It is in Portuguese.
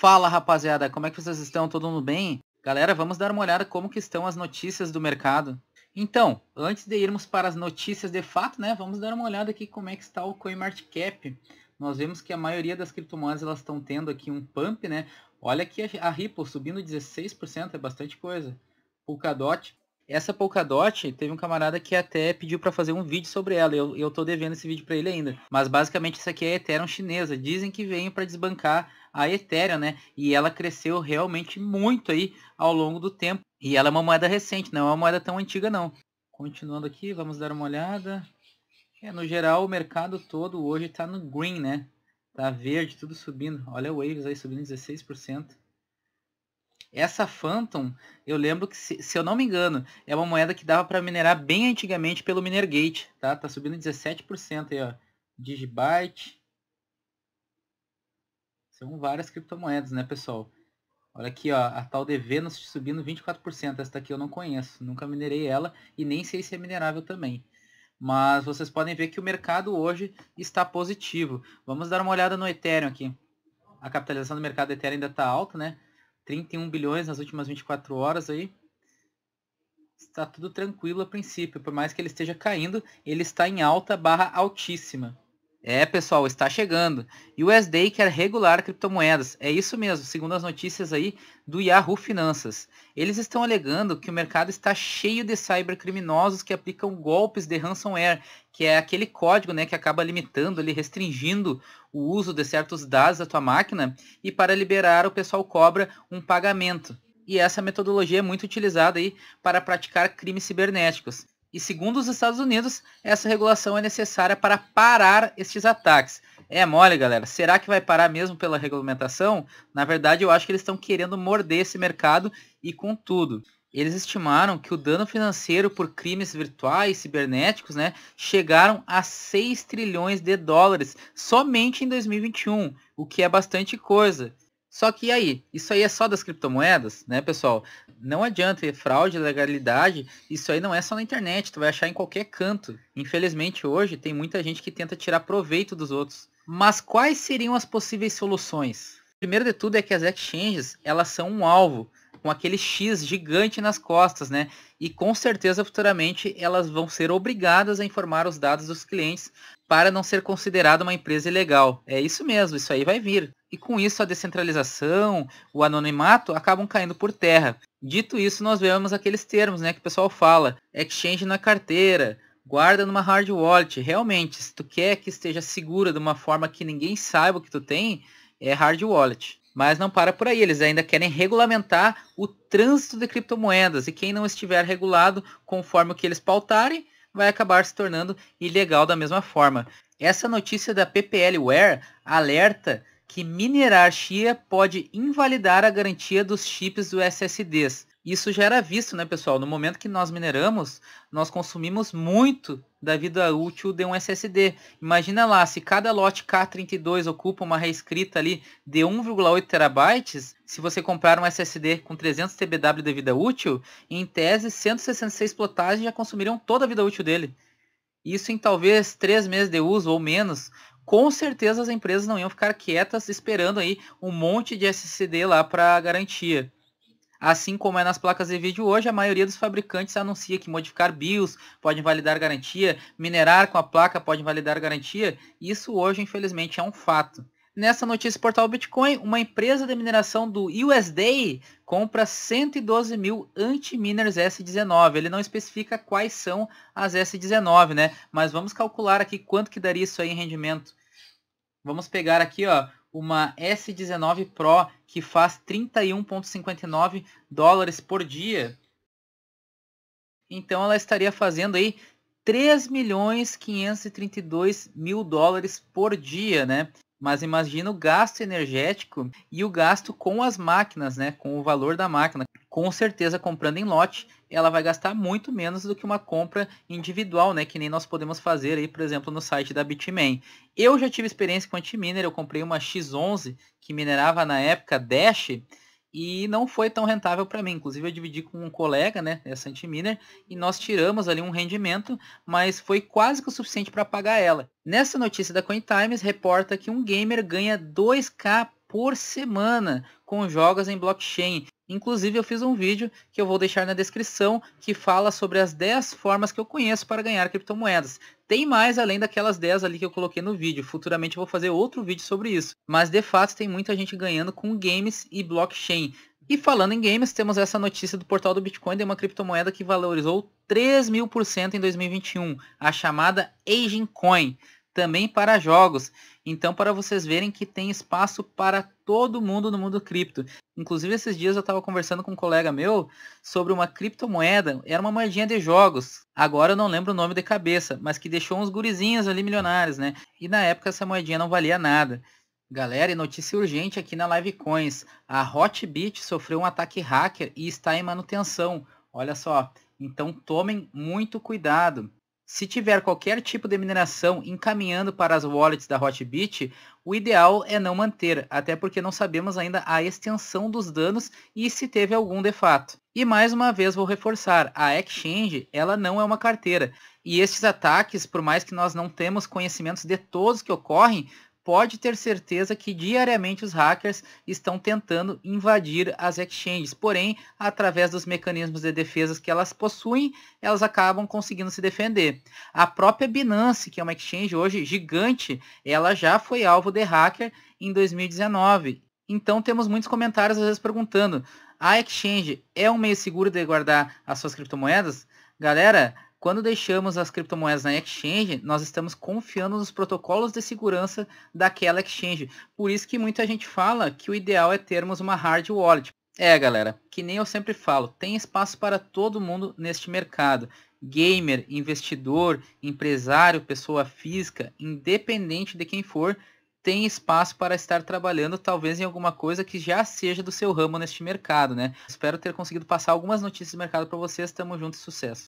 Fala rapaziada, como é que vocês estão? Todo mundo bem? Galera, vamos dar uma olhada como que estão as notícias do mercado. Então, antes de irmos para as notícias de fato, né, vamos dar uma olhada aqui como é que está o CoinMarketCap. Nós vemos que a maioria das criptomoedas elas estão tendo aqui um pump, né? Olha aqui a Ripple subindo 16%, é bastante coisa. Polkadot essa Polkadot, teve um camarada que até pediu para fazer um vídeo sobre ela. Eu, eu tô devendo esse vídeo para ele ainda. Mas basicamente isso aqui é a Ethereum chinesa. Dizem que veio para desbancar a Ethereum, né? E ela cresceu realmente muito aí ao longo do tempo. E ela é uma moeda recente, não é uma moeda tão antiga não. Continuando aqui, vamos dar uma olhada. É, no geral, o mercado todo hoje está no green, né? Tá verde, tudo subindo. Olha o Waves aí subindo 16%. Essa Phantom, eu lembro que, se, se eu não me engano, é uma moeda que dava para minerar bem antigamente pelo Minergate, tá? Tá subindo 17% aí, ó. Digibyte. São várias criptomoedas, né, pessoal? Olha aqui, ó, a tal de Venus subindo 24%. Essa daqui eu não conheço, nunca minerei ela e nem sei se é minerável também. Mas vocês podem ver que o mercado hoje está positivo. Vamos dar uma olhada no Ethereum aqui. A capitalização do mercado Ethereum ainda está alta, né? 31 bilhões nas últimas 24 horas aí. Está tudo tranquilo a princípio, por mais que ele esteja caindo, ele está em alta barra altíssima. É, pessoal, está chegando. E o USDA quer regular criptomoedas. É isso mesmo, segundo as notícias aí do Yahoo Finanças. Eles estão alegando que o mercado está cheio de cybercriminosos que aplicam golpes de ransomware, que é aquele código, né, que acaba limitando, ali, restringindo o uso de certos dados da tua máquina e para liberar o pessoal cobra um pagamento. E essa metodologia é muito utilizada aí para praticar crimes cibernéticos. E segundo os Estados Unidos, essa regulação é necessária para parar estes ataques. É mole, galera. Será que vai parar mesmo pela regulamentação? Na verdade, eu acho que eles estão querendo morder esse mercado e com tudo. Eles estimaram que o dano financeiro por crimes virtuais cibernéticos, né, chegaram a 6 trilhões de dólares somente em 2021, o que é bastante coisa. Só que aí, isso aí é só das criptomoedas, né, pessoal? Não adianta, é fraude, legalidade, isso aí não é só na internet, tu vai achar em qualquer canto. Infelizmente hoje tem muita gente que tenta tirar proveito dos outros. Mas quais seriam as possíveis soluções? Primeiro de tudo é que as exchanges, elas são um alvo com aquele X gigante nas costas, né? E com certeza futuramente elas vão ser obrigadas a informar os dados dos clientes para não ser considerada uma empresa ilegal. É isso mesmo, isso aí vai vir. E com isso a descentralização, o anonimato acabam caindo por terra. Dito isso, nós vemos aqueles termos, né, que o pessoal fala, exchange na carteira, guarda numa hard wallet. Realmente, se tu quer que esteja segura de uma forma que ninguém saiba o que tu tem, é hard wallet. Mas não para por aí, eles ainda querem regulamentar o trânsito de criptomoedas e quem não estiver regulado conforme o que eles pautarem vai acabar se tornando ilegal da mesma forma. Essa notícia da PPLware alerta que minerar chia pode invalidar a garantia dos chips do SSDs. Isso já era visto, né, pessoal? No momento que nós mineramos, nós consumimos muito da vida útil de um SSD. Imagina lá, se cada lote K32 ocupa uma reescrita ali de 1,8 terabytes, se você comprar um SSD com 300 TBW de vida útil, em tese 166 plotagens já consumiriam toda a vida útil dele. Isso em talvez 3 meses de uso ou menos, com certeza as empresas não iam ficar quietas esperando aí um monte de SSD lá para garantia. Assim como é nas placas de vídeo hoje, a maioria dos fabricantes anuncia que modificar BIOS pode invalidar garantia, minerar com a placa pode invalidar garantia. Isso hoje, infelizmente, é um fato. Nessa notícia portal Bitcoin, uma empresa de mineração do USDA compra 112 mil anti-miners S19. Ele não especifica quais são as S19, né? Mas vamos calcular aqui quanto que daria isso aí em rendimento. Vamos pegar aqui, ó, uma S19 Pro que faz 31,59 dólares por dia, então ela estaria fazendo aí 3 milhões 532 mil dólares por dia, né? Mas imagina o gasto energético e o gasto com as máquinas, né? Com o valor da máquina com certeza comprando em lote, ela vai gastar muito menos do que uma compra individual, né? Que nem nós podemos fazer aí, por exemplo, no site da Bitmain. Eu já tive experiência com antiminer, eu comprei uma X11 que minerava na época Dash e não foi tão rentável para mim. Inclusive eu dividi com um colega, né, essa antiminer, e nós tiramos ali um rendimento, mas foi quase que o suficiente para pagar ela. Nessa notícia da CoinTimes reporta que um gamer ganha 2k por semana com jogos em blockchain. Inclusive eu fiz um vídeo que eu vou deixar na descrição que fala sobre as 10 formas que eu conheço para ganhar criptomoedas. Tem mais além daquelas 10 ali que eu coloquei no vídeo. Futuramente eu vou fazer outro vídeo sobre isso. Mas de fato tem muita gente ganhando com games e blockchain. E falando em games, temos essa notícia do portal do Bitcoin de uma criptomoeda que valorizou 3 mil por cento em 2021, a chamada Aging Coin, também para jogos. Então, para vocês verem que tem espaço para todo mundo no mundo cripto. Inclusive, esses dias eu estava conversando com um colega meu sobre uma criptomoeda. Era uma moedinha de jogos. Agora eu não lembro o nome de cabeça, mas que deixou uns gurizinhos ali milionários, né? E na época essa moedinha não valia nada. Galera, e notícia urgente aqui na Live Coins. A Hotbit sofreu um ataque hacker e está em manutenção. Olha só. Então tomem muito cuidado. Se tiver qualquer tipo de mineração encaminhando para as wallets da Hotbit, o ideal é não manter, até porque não sabemos ainda a extensão dos danos e se teve algum de fato. E mais uma vez vou reforçar, a Exchange, ela não é uma carteira. E estes ataques, por mais que nós não temos conhecimentos de todos que ocorrem, pode ter certeza que diariamente os hackers estão tentando invadir as exchanges. Porém, através dos mecanismos de defesa que elas possuem, elas acabam conseguindo se defender. A própria Binance, que é uma exchange hoje gigante, ela já foi alvo de hacker em 2019. Então temos muitos comentários às vezes perguntando: a exchange é um meio seguro de guardar as suas criptomoedas? Galera, quando deixamos as criptomoedas na exchange, nós estamos confiando nos protocolos de segurança daquela exchange. Por isso que muita gente fala que o ideal é termos uma hard wallet. É, galera, que nem eu sempre falo, tem espaço para todo mundo neste mercado. Gamer, investidor, empresário, pessoa física, independente de quem for, tem espaço para estar trabalhando talvez em alguma coisa que já seja do seu ramo neste mercado, né? Espero ter conseguido passar algumas notícias do mercado para vocês. Tamo junto e sucesso.